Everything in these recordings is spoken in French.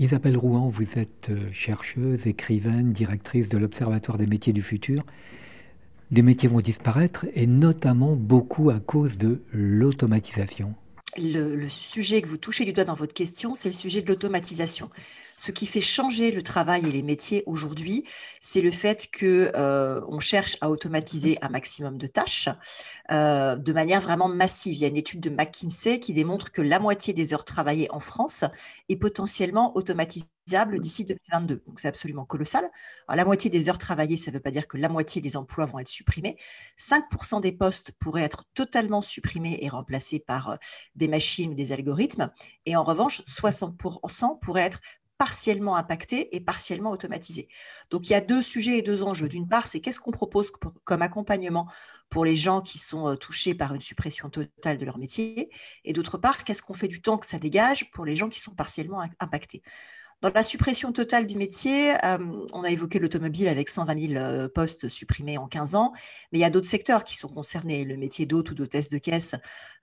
Isabelle Rouen, vous êtes euh, chercheuse, écrivaine, directrice de l'Observatoire des métiers du futur. Des métiers vont disparaître et notamment beaucoup à cause de l'automatisation. le, sujet que vous touchez du doigt dans votre question, c'est le sujet de l'automatisation. Ce qui fait changer le travail et les métiers aujourd'hui, c'est le fait qu'on euh, cherche à automatiser un maximum de tâches euh, de manière vraiment massive. Il y a une étude de McKinsey qui démontre que la moitié des heures travaillées en France est potentiellement automatisable d'ici 2022. Donc c'est absolument colossal. la moitié des heures travaillées, ça ne veut pas dire que la moitié des emplois vont être supprimés. 5% des postes pourraient être totalement supprimés et remplacés par euh, des machines ou des algorithmes. Et en revanche, 60% pourraient être partiellement impactés et partiellement automatisés. Donc il y a deux sujets et deux enjeux. D'une part, c'est qu'est-ce qu'on propose comme accompagnement pour les gens qui sont euh, touchés par une suppression totale de leur métier, et d'autre part, qu'est-ce qu'on fait du temps que ça dégage pour les gens qui sont partiellement impactés. Dans la suppression totale du métier, euh, on a évoqué l'automobile avec 120 000 euh, postes supprimés en 15 ans, mais il y a d'autres secteurs qui sont concernés. Le métier d'hôte ou d'hôtesse de caisse,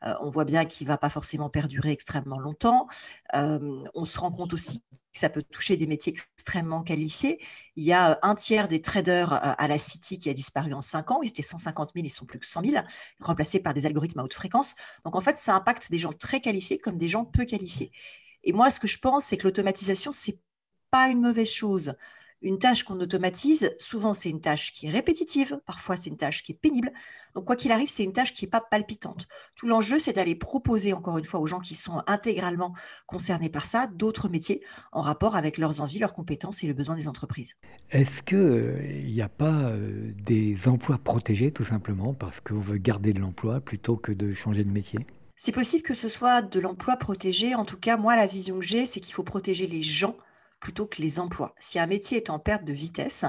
euh, on voit bien qu'il ne va pas forcément perdurer extrêmement longtemps. on se rend compte aussi que ça peut toucher des métiers extrêmement qualifiés. Il y a un tiers des traders à la City qui a disparu en 5 ans. Ils étaient 150 000, ils sont plus que 100 000, remplacés par des algorithmes à haute fréquence. Donc en fait, ça impacte des gens très qualifiés comme des gens peu qualifiés. Et moi, ce que je pense, c'est que l'automatisation, n'est pas une mauvaise chose. Une tâche qu'on automatise, souvent c'est une tâche qui est répétitive, parfois c'est une tâche qui est pénible. Donc quoi qu'il arrive, c'est une tâche qui n'est pas palpitante. Tout l'enjeu, c'est d'aller proposer encore une fois aux gens qui sont intégralement concernés par ça d'autres métiers en rapport avec leurs envies, leurs compétences et le besoin des entreprises. Est-ce qu'il n'y euh, a pas euh, des emplois protégés tout simplement parce qu'on veut garder de l'emploi plutôt que de changer de métier c'est possible que ce soit de l'emploi protégé. En tout cas, moi, la vision que j'ai, c'est qu'il faut protéger les gens plutôt que les emplois. Si un métier est en perte de vitesse,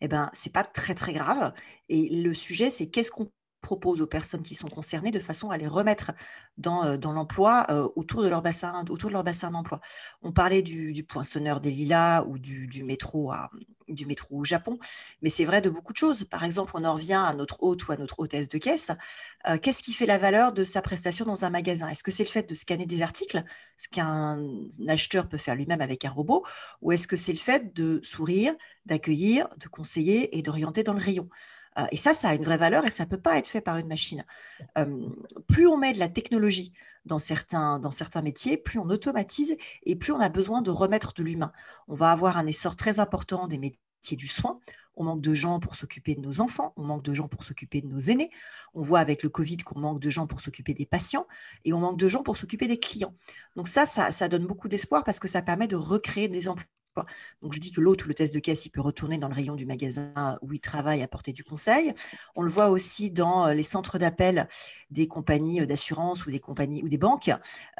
eh ben, ce n'est pas très, très grave. Et le sujet, c'est qu'est-ce qu'on propose aux personnes qui sont concernées de façon à les remettre dans, euh, l'emploi euh, autour de leur bassin autour de leur bassin d'emploi. On parlait du, du, poinçonneur des lilas ou du, métro du métro au Japon, mais c'est vrai de beaucoup de choses. Par exemple, on en revient à notre hôte ou à notre hôtesse de caisse. Euh, qu'est-ce qui fait la valeur de sa prestation dans un magasin Est-ce que c'est le fait de scanner des articles, ce qu'un acheteur peut faire lui-même avec un robot, ou est-ce que c'est le fait de sourire, d'accueillir, de conseiller et d'orienter dans le rayon euh, et ça, ça a une vraie valeur et ça ne peut pas être fait par une machine. plus on met de la technologie dans certains, dans certains métiers, plus on automatise et plus on a besoin de remettre de l'humain. On va avoir un essor très important des métiers du soin. On manque de gens pour s'occuper de nos enfants, on manque de gens pour s'occuper de nos aînés. On voit avec le Covid qu'on manque de gens pour s'occuper des patients et on manque de gens pour s'occuper des clients. Donc ça, ça donne beaucoup d'espoir parce que ça permet de recréer des emplois donc je dis que l'autre ou le test de caisse, il peut retourner dans le rayon du magasin où il travaille, à apporter du conseil. On le voit aussi dans euh, les centres d'appel des compagnies euh, d'assurance ou des compagnies ou des banques.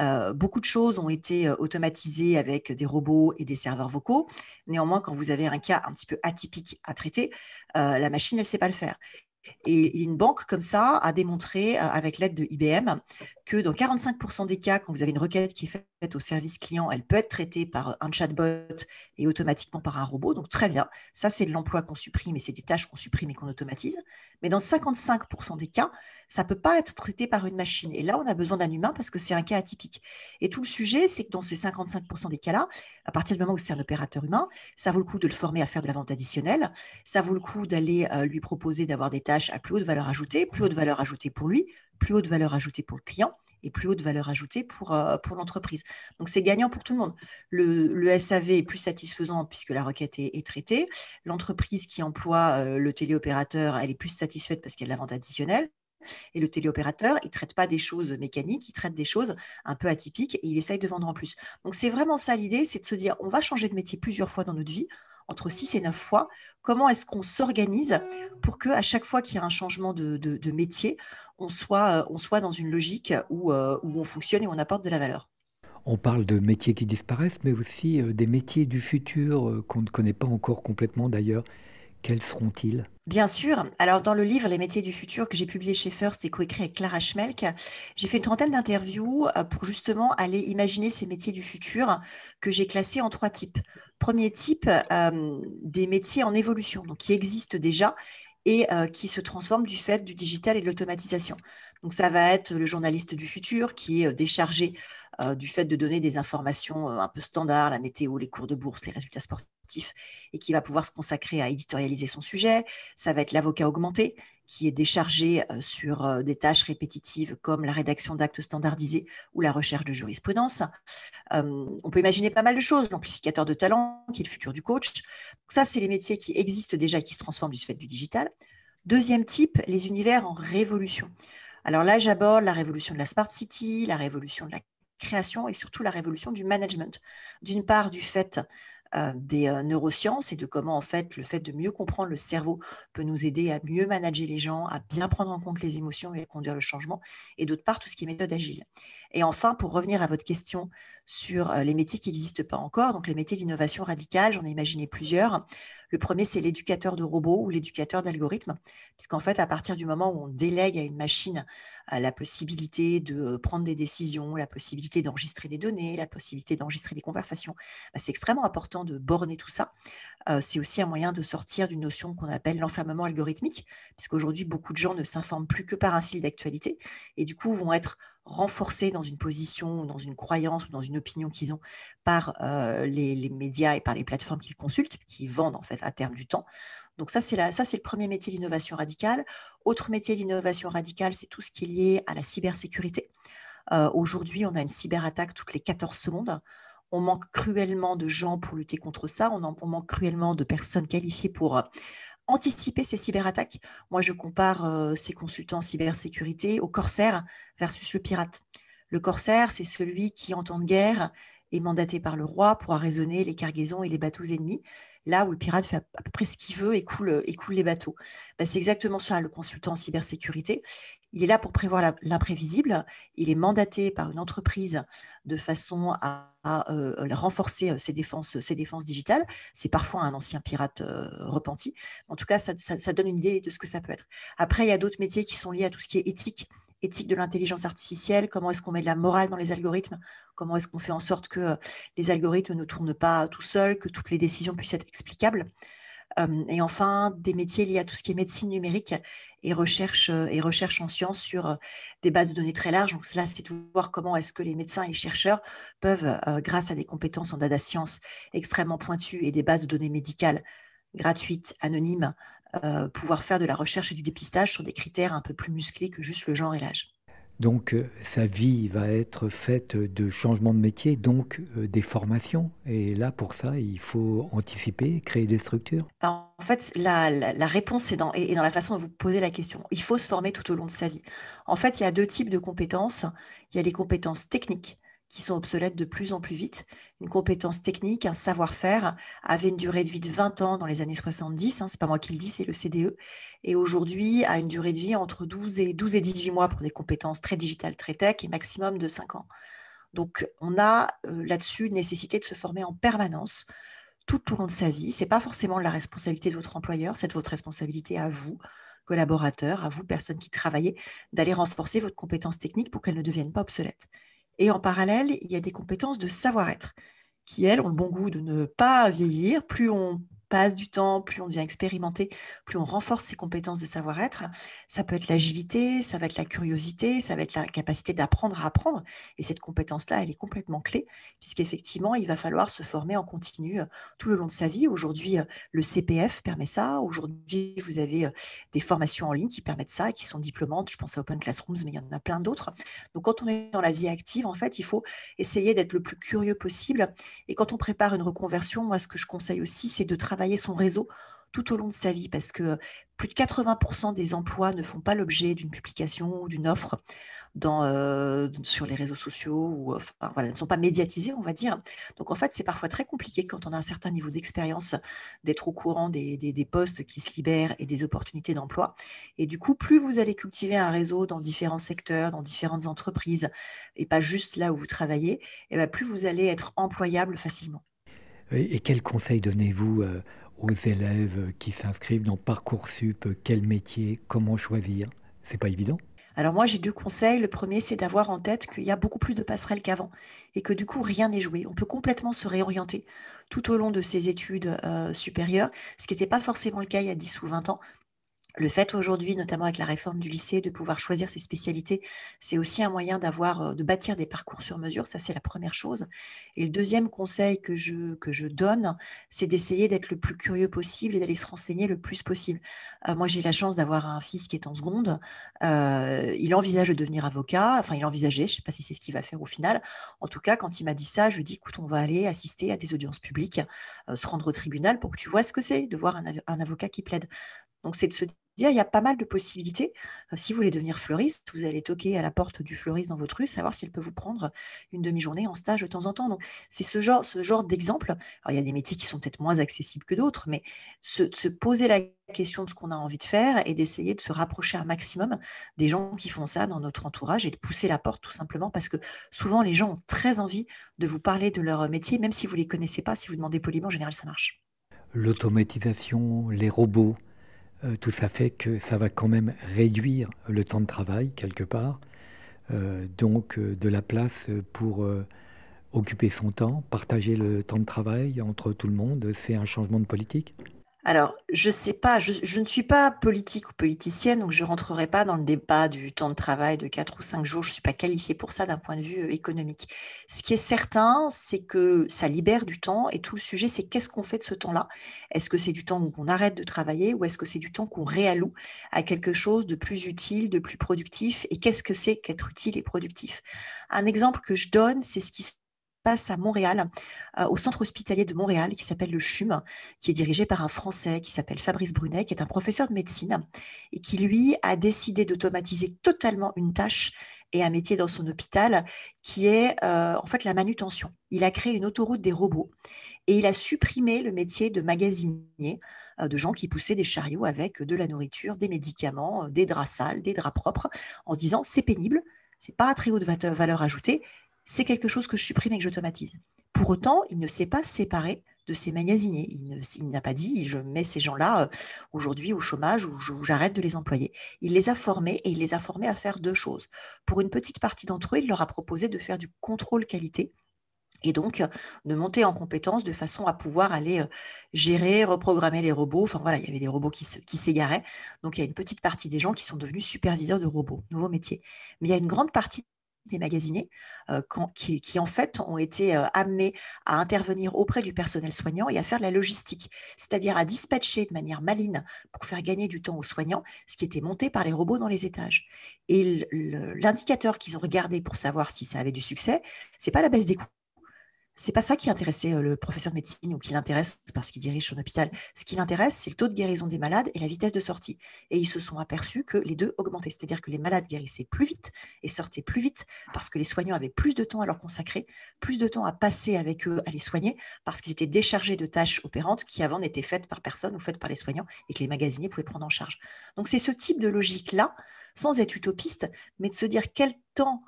Euh, beaucoup de choses ont été automatisées avec des robots et des serveurs vocaux. Néanmoins, quand vous avez un cas un petit peu atypique à traiter, la machine, elle ne sait pas le faire. Et une banque comme ça a démontré, avec l'aide de IBM, que dans 45% des cas, quand vous avez une requête qui est faite au service client, elle peut être traitée par un chatbot et automatiquement par un robot. Donc très bien, ça c'est de l'emploi qu'on supprime et c'est des tâches qu'on supprime et qu'on automatise. Mais dans 55% des cas, ça ne peut pas être traité par une machine. Et là, on a besoin d'un humain parce que c'est un cas atypique. Et tout le sujet, c'est que dans ces 55% des cas-là, à partir du moment où c'est un opérateur humain, ça vaut le coup de le former à faire de la vente additionnelle, ça vaut le coup d'aller euh, lui proposer d'avoir des tâches à plus haute valeur ajoutée, plus haute valeur ajoutée pour lui, plus haute valeur ajoutée pour le client et plus haute valeur ajoutée pour, euh, pour l'entreprise. Donc c'est gagnant pour tout le monde. Le, SAV est plus satisfaisant puisque la requête est, traitée. L'entreprise qui emploie euh, le téléopérateur, elle est plus satisfaite parce qu'elle a la vente additionnelle. Et le téléopérateur, il ne traite pas des choses mécaniques, il traite des choses un peu atypiques et il essaye de vendre en plus. Donc c'est vraiment ça l'idée, c'est de se dire, on va changer de métier plusieurs fois dans notre vie, entre 6 et 9 fois. Comment est-ce qu'on s'organise pour qu'à chaque fois qu'il y a un changement de, métier, on soit, euh, on soit, dans une logique où, euh, on fonctionne et on apporte de la valeur on parle de métiers qui disparaissent, mais aussi euh, des métiers du futur qu'on ne connaît pas encore complètement d'ailleurs quels seront-ils Bien sûr. Alors, dans le livre Les métiers du futur que j'ai publié chez First et coécrit avec Clara Schmelk, j'ai fait une trentaine d'interviews euh, pour justement aller imaginer ces métiers du futur que j'ai classés en trois types. Premier type, euh, des métiers en évolution, donc qui existent déjà et euh, qui se transforment du fait du digital et de l'automatisation. Donc, ça va être le journaliste du futur qui est déchargé euh, du fait de donner des informations euh, un peu standards, la météo, les cours de bourse, les résultats sportifs, et qui va pouvoir se consacrer à éditorialiser son sujet. Ça va être l'avocat augmenté qui est déchargé euh, sur des tâches répétitives comme la rédaction d'actes standardisés ou la recherche de jurisprudence. on peut imaginer pas mal de choses, l'amplificateur de talent, qui est le futur du coach. ça, c'est les métiers qui existent déjà et qui se transforment du fait du digital. Deuxième type, les univers en révolution. Alors là, j'aborde la révolution de la Smart City, la révolution de la création et surtout la révolution du management. D'une part, du fait euh, des euh, neurosciences et de comment en fait le fait de mieux comprendre le cerveau peut nous aider à mieux manager les gens, à bien prendre en compte les émotions et à conduire le changement, et d'autre part tout ce qui est méthode agile. Et enfin, pour revenir à votre question sur euh, les métiers qui n'existent pas encore, donc les métiers d'innovation radicale, j'en ai imaginé plusieurs. Le premier, c'est l'éducateur de robots ou l'éducateur d'algorithmes, puisqu'en fait, à partir du moment où on délègue à une machine euh, la possibilité de euh, prendre des décisions, la possibilité d'enregistrer des données, la possibilité d'enregistrer des conversations, bah, c'est extrêmement important de borner tout ça. C'est aussi un moyen de sortir d'une notion qu'on appelle l'enfermement algorithmique, puisqu'aujourd'hui, beaucoup de gens ne s'informent plus que par un fil d'actualité et du coup vont être renforcés dans une position ou dans une croyance ou dans une opinion qu'ils ont par euh, les, médias et par les plateformes qu'ils consultent, qui vendent en fait à terme du temps. Donc ça, c'est le premier métier d'innovation radicale. Autre métier d'innovation radicale, c'est tout ce qui est lié à la cybersécurité. Euh, aujourd'hui, on a une cyberattaque toutes les 14 secondes. On manque cruellement de gens pour lutter contre ça. on manque cruellement de personnes qualifiées pour euh, anticiper ces cyberattaques. Moi, je compare euh, ces consultants en cybersécurité au corsaire versus le pirate. Le corsaire, c'est celui qui, en temps de guerre, est mandaté par le roi pour arraisonner les cargaisons et les bateaux ennemis, là où le pirate fait à peu près ce qu'il veut et coule, les bateaux. Ben, c'est exactement ça, le consultant en cybersécurité. Il est là pour prévoir l'imprévisible. Il est mandaté par une entreprise de façon à, euh, renforcer euh, ses défenses, ses défenses digitales. C'est parfois un ancien pirate euh, repenti. En tout cas, ça, donne une idée de ce que ça peut être. Après, il y a d'autres métiers qui sont liés à tout ce qui est éthique, éthique de l'intelligence artificielle, comment est-ce qu'on met de la morale dans les algorithmes, comment est-ce qu'on fait en sorte que les algorithmes ne tournent pas tout seuls, que toutes les décisions puissent être explicables. et enfin, des métiers liés à tout ce qui est médecine numérique et recherche, euh, et recherche en sciences sur euh, des bases de données très larges. Donc là, c'est de voir comment est-ce que les médecins et les chercheurs peuvent, euh, grâce à des compétences en data science extrêmement pointues et des bases de données médicales gratuites, anonymes, pouvoir faire de la recherche et du dépistage sur des critères un peu plus musclés que juste le genre et l'âge. Donc euh, sa vie va être faite de changements de métier, donc euh, des formations. Et là, pour ça, il faut anticiper, créer des structures. Ben, en fait, la, réponse dans, est dans, la façon dont vous posez la question. Il faut se former tout au long de sa vie. En fait, il y a deux types de compétences. Il y a les compétences techniques qui sont obsolètes de plus en plus vite. Une compétence technique, un savoir-faire avait une durée de vie de 20 ans dans les années 70, ce n'est pas moi qui le dis, c'est le CDE, et aujourd'hui a une durée de vie entre 12 et, 12 et 18 mois pour des compétences très digitales, très tech, et maximum de 5 ans. Donc on a euh, là-dessus nécessité de se former en permanence tout au long de sa vie. Ce n'est pas forcément la responsabilité de votre employeur, c'est votre responsabilité à vous, collaborateurs, à vous, personnes qui travaillez, d'aller renforcer votre compétence technique pour qu'elle ne devienne pas obsolète. Et en parallèle, il y a des compétences de savoir-être qui, elles, ont le bon goût de ne pas vieillir. Plus on passe du temps, plus on devient expérimenté, plus on renforce ses compétences de savoir-être. Ça peut être l'agilité, ça va être la curiosité, ça va être la capacité d'apprendre à apprendre. Et cette compétence-là, elle est complètement clé, puisqu'effectivement, il va falloir se former en continu euh, tout le long de sa vie. Aujourd'hui, euh, le CPF permet ça. Aujourd'hui, vous avez euh, des formations en ligne qui permettent ça, qui sont diplômantes. Je pense à Open Classrooms, mais il y en a plein d'autres. Donc, quand on est dans la vie active, en fait, il faut essayer d'être le plus curieux possible. Et quand on prépare une reconversion, moi, ce que je conseille aussi, c'est de travailler son réseau tout au long de sa vie parce que euh, plus de 80% des emplois ne font pas l'objet d'une publication ou d'une offre dans, euh, sur les réseaux sociaux ou euh, voilà, ne sont pas médiatisés, on va dire. Donc en fait, c'est parfois très compliqué quand on a un certain niveau d'expérience d'être au courant des, postes qui se libèrent et des opportunités d'emploi. Et du coup, plus vous allez cultiver un réseau dans différents secteurs, dans différentes entreprises et pas juste là où vous travaillez, et eh ben, plus vous allez être employable facilement. Et, quels conseils donnez-vous euh, aux élèves euh, qui s'inscrivent dans Parcoursup euh, Quel métier Comment choisir C'est pas évident. Alors moi, j'ai deux conseils. Le premier, c'est d'avoir en tête qu'il y a beaucoup plus de passerelles qu'avant et que du coup, rien n'est joué. On peut complètement se réorienter tout au long de ses études supérieures, ce qui n'était pas forcément le cas il y a 10 ou 20 ans le fait aujourd'hui, notamment avec la réforme du lycée, de pouvoir choisir ses spécialités, c'est aussi un moyen euh, de bâtir des parcours sur mesure. Ça, c'est la première chose. Et le deuxième conseil que je, que je donne, c'est d'essayer d'être le plus curieux possible et d'aller se renseigner le plus possible. Euh, moi, j'ai la chance d'avoir un fils qui est en seconde. Euh, il envisage de devenir avocat. Enfin, il envisageait. Je ne sais pas si c'est ce qu'il va faire au final. En tout cas, quand il m'a dit ça, je lui ai dit, écoute, on va aller assister à des audiences publiques, se rendre au tribunal pour que tu vois ce que c'est de voir un avocat qui plaide. Donc, c'est de se dire, il y a pas mal de possibilités. Euh, si vous voulez devenir fleuriste, vous allez toquer à la porte du fleuriste dans votre rue, savoir s'il peut vous prendre une demi-journée en stage de temps en temps. Donc, c'est ce genre, ce genre d'exemple. il y a des métiers qui sont peut-être moins accessibles que d'autres, mais se, se poser la question de ce qu'on a envie de faire et d'essayer de se rapprocher un maximum des gens qui font ça dans notre entourage et de pousser la porte tout simplement parce que souvent les gens ont très envie de vous parler de leur métier, même si vous ne les connaissez pas, si vous demandez poliment, en général ça marche. L'automatisation, les robots, euh, tout ça fait que ça va quand même réduire le temps de travail quelque part, euh, donc euh, de la place pour occuper son temps, partager le temps de travail entre tout le monde. C'est un changement de politique alors, je ne sais pas, je, ne suis pas politique ou politicienne, donc je ne rentrerai pas dans le débat du temps de travail de 4 ou 5 jours. Je ne suis pas qualifiée pour ça d'un point de vue euh, économique. Ce qui est certain, c'est que ça libère du temps et tout le sujet, c'est qu'est-ce qu'on fait de ce temps-là Est-ce que c'est du temps où qu'on arrête de travailler ou est-ce que c'est du temps qu'on réalloue à quelque chose de plus utile, de plus productif Et qu'est-ce que c'est qu'être utile et productif Un exemple que je donne, c'est ce qui se passe à Montréal, euh, au centre hospitalier de Montréal, qui s'appelle le CHUM, qui est dirigé par un Français qui s'appelle Fabrice Brunet, qui est un professeur de médecine, et qui, lui, a décidé d'automatiser totalement une tâche et un métier dans son hôpital, qui est euh, en fait la manutention. Il a créé une autoroute des robots et il a supprimé le métier de magasinier, euh, de gens qui poussaient des chariots avec de la nourriture, des médicaments, des draps sales, des draps propres, en se disant c'est pénible, c'est pas à très haute valeur ajoutée, c'est quelque chose que je supprime et que j'automatise. Pour autant, il ne s'est pas séparé de ses magasiniers. Il n'a pas dit je mets ces gens-là euh, aujourd'hui au chômage ou j'arrête de les employer. Il les a formés et il les a formés à faire deux choses. Pour une petite partie d'entre eux, il leur a proposé de faire du contrôle qualité et donc euh, de monter en compétence de façon à pouvoir aller euh, gérer, reprogrammer les robots. Enfin voilà, il y avait des robots qui s'égaraient. donc il y a une petite partie des gens qui sont devenus superviseurs de robots, nouveau métier. Mais il y a une grande partie des euh, qui, en fait ont été euh, amenés à intervenir auprès du personnel soignant et à faire de la logistique, c'est-à-dire à dispatcher de manière maligne pour faire gagner du temps aux soignants ce qui était monté par les robots dans les étages. Et l'indicateur qu'ils ont regardé pour savoir si ça avait du succès, c'est pas la baisse des coûts, c'est pas ça qui intéressait euh, le professeur de médecine ou qui l'intéresse parce qu'il dirige son hôpital. Ce qui l'intéresse, c'est le taux de guérison des malades et la vitesse de sortie. Et ils se sont aperçus que les deux augmentaient, c'est-à-dire que les malades guérissaient plus vite et sortaient plus vite parce que les soignants avaient plus de temps à leur consacrer, plus de temps à passer avec eux à les soigner parce qu'ils étaient déchargés de tâches opérantes qui avant n'étaient faites par personne ou faites par les soignants et que les magasiniers pouvaient prendre en charge. Donc c'est ce type de logique-là, sans être utopiste, mais de se dire quel temps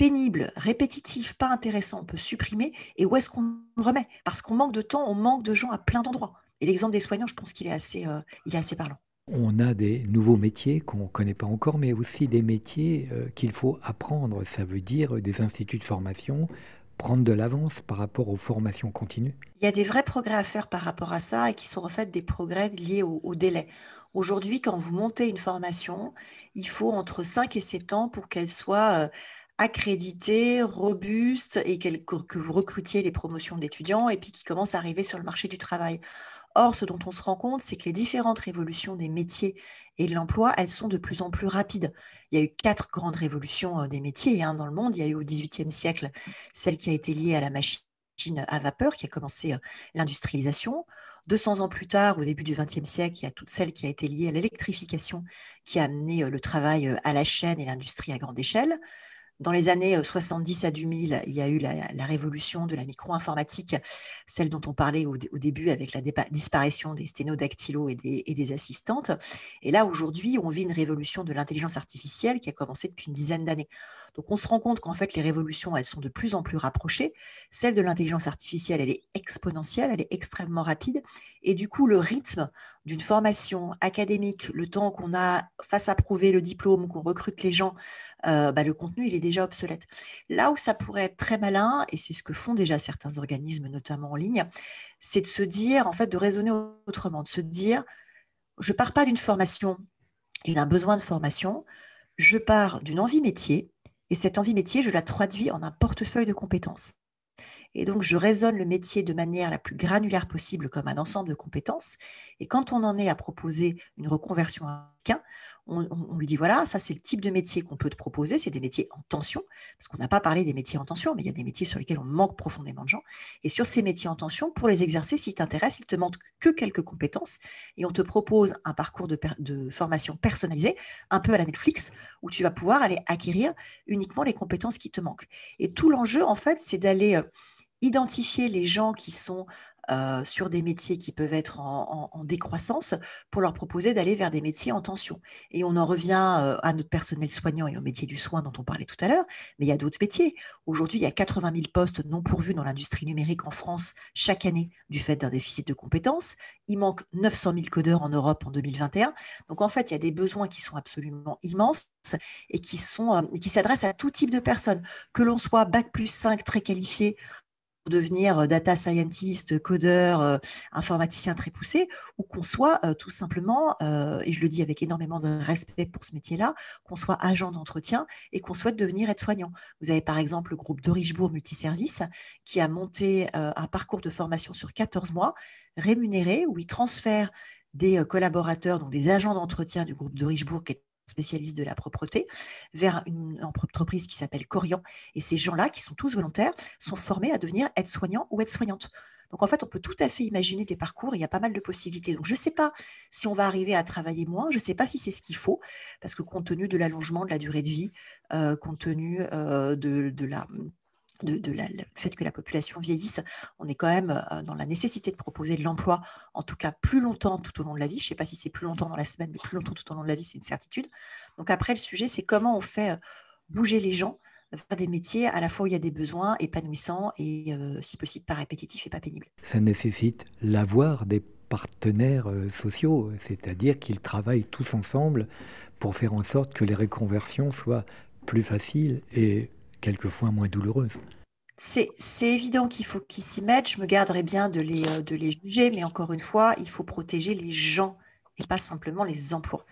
pénible, répétitif, pas intéressant, on peut supprimer et où est-ce qu'on remet Parce qu'on manque de temps, on manque de gens à plein d'endroits. Et l'exemple des soignants, je pense qu'il est, assez, euh, il est assez parlant. On a des nouveaux métiers qu'on ne connaît pas encore, mais aussi des métiers euh, qu'il faut apprendre. Ça veut dire des instituts de formation, prendre de l'avance par rapport aux formations continues Il y a des vrais progrès à faire par rapport à ça et qui sont en fait des progrès liés au, au délai. Aujourd'hui, quand vous montez une formation, il faut entre 5 et 7 ans pour qu'elle soit euh, accrédité, robuste et que vous recrutiez les promotions d'étudiants et puis qui commencent à arriver sur le marché du travail. Or, ce dont on se rend compte, c'est que les différentes révolutions des métiers et de l'emploi, elles sont de plus en plus rapides. Il y a eu quatre grandes révolutions euh, des métiers hein, dans le monde. Il y a eu au XVIIIe siècle celle qui a été liée à la machine à vapeur, qui a commencé euh, l'industrialisation. 200 ans plus tard, au début du XXe siècle, il y a toute celle qui a été liée à l'électrification, qui a amené euh, le travail à la chaîne et l'industrie à grande échelle dans les années 70 à 2000, il y a eu la, révolution de la micro-informatique, celle dont on parlait au, début avec la disparition des sténodactylos et des assistantes. Et là, aujourd'hui, on vit une révolution de l'intelligence artificielle qui a commencé depuis une dizaine d'années. Donc on se rend compte qu'en fait, les révolutions, elles sont de plus en plus rapprochées. Celle de l'intelligence artificielle, elle est exponentielle, elle est extrêmement rapide. Et du coup, le rythme d'une formation académique, le temps qu'on a face à prouver le diplôme, qu'on recrute les gens, euh, bah, le contenu, il est déjà obsolète. Là où ça pourrait être très malin, et c'est ce que font déjà certains organismes, notamment en ligne, c'est de se dire, en fait, de raisonner autrement, de se dire, je pars pas d'une formation et d'un besoin de formation, je pars d'une envie métier, et cette envie métier, je la traduis en un portefeuille de compétences. Et donc, je raisonne le métier de manière la plus granulaire possible comme un ensemble de compétences. Et quand on en est à proposer une reconversion on, lui dit voilà, ça c'est le type de métier qu'on peut te proposer, c'est des métiers en tension, parce qu'on n'a pas parlé des métiers en tension, mais il y a des métiers sur lesquels on manque profondément de gens. Et sur ces métiers en tension, pour les exercer, si t'intéresse, il te manque que quelques compétences et on te propose un parcours de, de formation personnalisé, un peu à la Netflix, où tu vas pouvoir aller acquérir uniquement les compétences qui te manquent. Et tout l'enjeu, en fait, c'est d'aller euh, identifier les gens qui sont euh, sur des métiers qui peuvent être en, décroissance pour leur proposer d'aller vers des métiers en tension. Et on en revient euh, à notre personnel soignant et au métier du soin dont on parlait tout à l'heure, mais il y a d'autres métiers. Aujourd'hui, il y a 80 000 postes non pourvus dans l'industrie numérique en France chaque année du fait d'un déficit de compétences. Il manque 900 000 codeurs en Europe en 2021. Donc en fait, il y a des besoins qui sont absolument immenses et qui sont euh, qui s'adressent à tout type de personnes, que l'on soit bac plus 5 très qualifié devenir euh, data scientist, codeur, euh, informaticien très poussé, ou qu'on soit euh, tout simplement, et je le dis avec énormément de respect pour ce métier-là, qu'on soit agent d'entretien et qu'on souhaite devenir aide-soignant. Vous avez par exemple le groupe de Richebourg Multiservice qui a monté un parcours de formation sur 14 mois rémunéré où il transfère des collaborateurs, donc des agents d'entretien du groupe de Richebourg, qui est spécialiste de la propreté, vers une entreprise qui s'appelle Corian. Et ces gens-là, qui sont tous volontaires, sont formés à devenir aide soignants ou aide soignantes Donc en fait, on peut tout à fait imaginer des parcours, il y a pas mal de possibilités. Donc je ne sais pas si on va arriver à travailler moins, je ne sais pas si c'est ce qu'il faut, parce que compte tenu de l'allongement de la durée de vie, euh, compte tenu euh, de, de la de, le fait que la population vieillisse, on est quand même euh, dans la nécessité de proposer de l'emploi, en tout cas plus longtemps tout au long de la vie. Je ne sais pas si c'est plus longtemps dans la semaine, mais plus longtemps tout au long de la vie, c'est une certitude. Donc après, le sujet, c'est comment on fait euh, bouger les gens vers des métiers à la fois où il y a des besoins épanouissants et, euh, si possible, pas répétitifs et pas pénibles. Ça nécessite l'avoir des partenaires sociaux, c'est-à-dire qu'ils travaillent tous ensemble pour faire en sorte que les reconversions soient plus faciles et quelquefois moins douloureuse. C'est évident qu'il faut qu'ils s'y mettent. Je me garderai bien de les, euh, de les juger, mais encore une fois, il faut protéger les gens et pas simplement les emplois.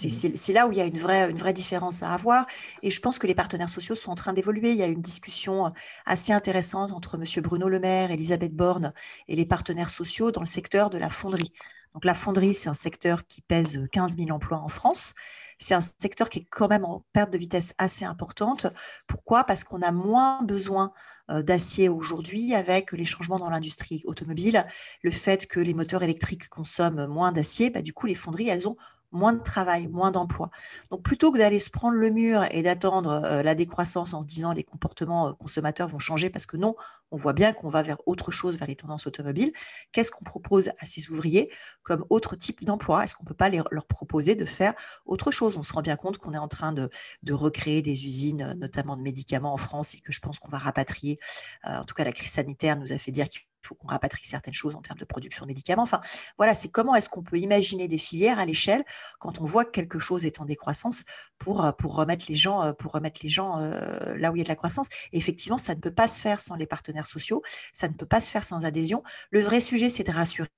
Mmh. C'est là où il y a une vraie, une vraie différence à avoir. Et je pense que les partenaires sociaux sont en train d'évoluer. Il y a une discussion assez intéressante entre M. Bruno Le Maire, Elisabeth Borne et les partenaires sociaux dans le secteur de la fonderie. Donc la fonderie, c'est un secteur qui pèse 15 000 emplois en France c'est un secteur qui est quand même en perte de vitesse assez importante. Pourquoi Parce qu'on a moins besoin euh, d'acier aujourd'hui avec les changements dans l'industrie automobile, le fait que les moteurs électriques consomment moins d'acier, bah, du coup les fonderies, elles ont moins de travail, moins d'emplois. Donc plutôt que d'aller se prendre le mur et d'attendre euh, la décroissance en se disant les comportements euh, consommateurs vont changer parce que non, on voit bien qu'on va vers autre chose, vers les tendances automobiles, qu'est-ce qu'on propose à ces ouvriers comme autre type d'emploi Est-ce qu'on ne peut pas leur proposer de faire autre chose On se rend bien compte qu'on est en train de, recréer des usines, euh, notamment de médicaments en France, et que je pense qu'on va rapatrier. en tout cas, la crise sanitaire nous a fait dire que, il faut qu'on rapatrie certaines choses en termes de production de médicaments. Enfin, voilà, c'est comment est-ce qu'on peut imaginer des filières à l'échelle quand on voit que quelque chose est en décroissance pour, euh, pour remettre les gens, euh, pour remettre les gens euh, là où il y a de la croissance. effectivement, ça ne peut pas se faire sans les partenaires sociaux, ça ne peut pas se faire sans adhésion. Le vrai sujet, c'est de rassurer.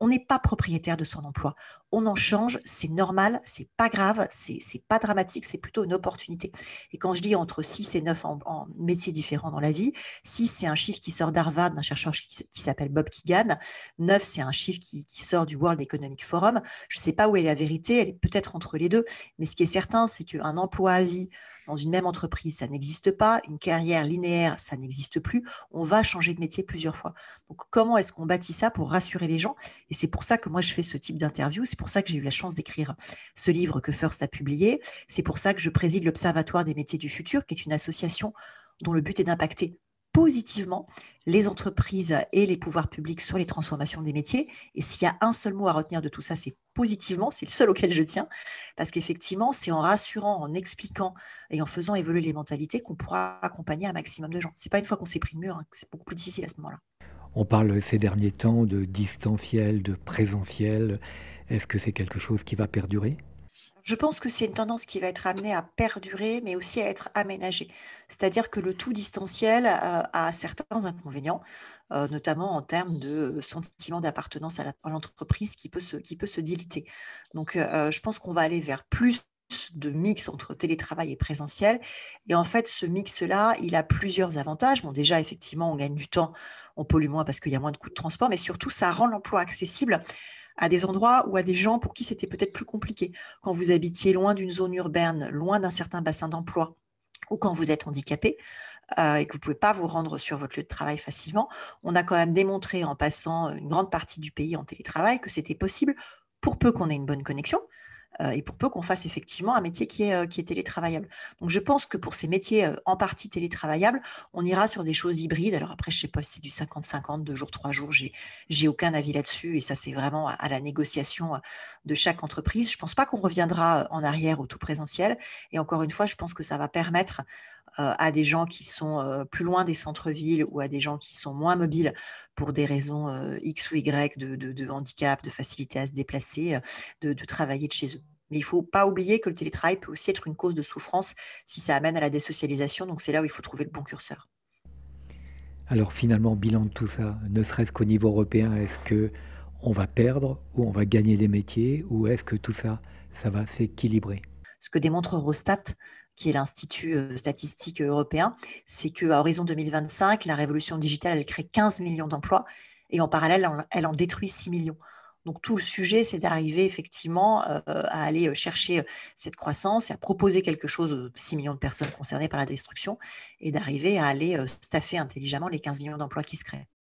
On n'est pas propriétaire de son emploi on en change, c'est normal, c'est pas grave, c'est pas dramatique, c'est plutôt une opportunité. Et quand je dis entre 6 et 9 en, en métiers différents dans la vie, 6 c'est un chiffre qui sort d'Harvard, d'un chercheur qui, s'appelle Bob Kigan, 9 c'est un chiffre qui, sort du World Economic Forum, je ne sais pas où est la vérité, elle est peut-être entre les deux, mais ce qui est certain c'est qu'un emploi à vie dans une même entreprise, ça n'existe pas, une carrière linéaire, ça n'existe plus, on va changer de métier plusieurs fois. Donc comment est-ce qu'on bâtit ça pour rassurer les gens Et c'est pour ça que moi je fais ce type d'interview, pour ça que j'ai eu la chance d'écrire ce livre que First a publié. C'est pour ça que je préside l'Observatoire des métiers du futur, qui est une association dont le but est d'impacter positivement les entreprises et les pouvoirs publics sur les transformations des métiers. Et s'il y a un seul mot à retenir de tout ça, c'est positivement, c'est le seul auquel je tiens, parce qu'effectivement, c'est en rassurant, en expliquant et en faisant évoluer les mentalités qu'on pourra accompagner un maximum de gens. C'est pas une fois qu'on s'est pris le mur, hein, c'est beaucoup plus difficile à ce moment-là. On parle ces derniers temps de distanciel, de présentiel. Est-ce que c'est quelque chose qui va perdurer je pense que c'est une tendance qui va être amenée à perdurer, mais aussi à être aménagée. C'est-à-dire que le tout distanciel euh, a, certains inconvénients, euh, notamment en termes de sentiment d'appartenance à l'entreprise qui, peut se, qui peut se Donc, euh, je pense qu'on va aller vers plus de mix entre télétravail et présentiel. Et en fait, ce mix-là, il a plusieurs avantages. Bon, déjà, effectivement, on gagne du temps, on pollue moins parce qu'il y a moins de coûts de transport, mais surtout, ça rend l'emploi accessible à des endroits ou à des gens pour qui c'était peut-être plus compliqué. Quand vous habitiez loin d'une zone urbaine, loin d'un certain bassin d'emploi, ou quand vous êtes handicapé euh, et que vous ne pouvez pas vous rendre sur votre lieu de travail facilement, on a quand même démontré en passant une grande partie du pays en télétravail que c'était possible pour peu qu'on ait une bonne connexion, euh, et pour peu qu'on fasse effectivement un métier qui est, euh, qui télétravaillable. Donc je pense que pour ces métiers euh, en partie télétravaillables, on ira sur des choses hybrides. Alors après, je ne sais pas si c'est du 50-50, deux jours, trois jours, j'ai, j'ai aucun avis là-dessus, et ça c'est vraiment à, la négociation de chaque entreprise. Je ne pense pas qu'on reviendra en arrière au tout présentiel, et encore une fois, je pense que ça va permettre euh, à des gens qui sont euh, plus loin des centres-villes ou à des gens qui sont moins mobiles pour des raisons euh, X ou Y de, handicap, de facilité à se déplacer, de, travailler de chez eux. Mais il ne faut pas oublier que le télétravail peut aussi être une cause de souffrance si ça amène à la désocialisation. Donc c'est là où il faut trouver le bon curseur. Alors finalement, bilan de tout ça, ne serait-ce qu'au niveau européen, est-ce que on va perdre ou on va gagner les métiers ou est-ce que tout ça, ça va s'équilibrer Ce que démontre Eurostat, qui est l'Institut euh, statistique européen, c'est qu'à horizon 2025, la révolution digitale, elle crée 15 millions d'emplois et en parallèle, elle en détruit 6 millions. Donc tout le sujet, c'est d'arriver effectivement euh, à aller euh, chercher cette croissance et à proposer quelque chose aux 6 millions de personnes concernées par la destruction et d'arriver à aller staffer intelligemment les 15 millions d'emplois qui se créent.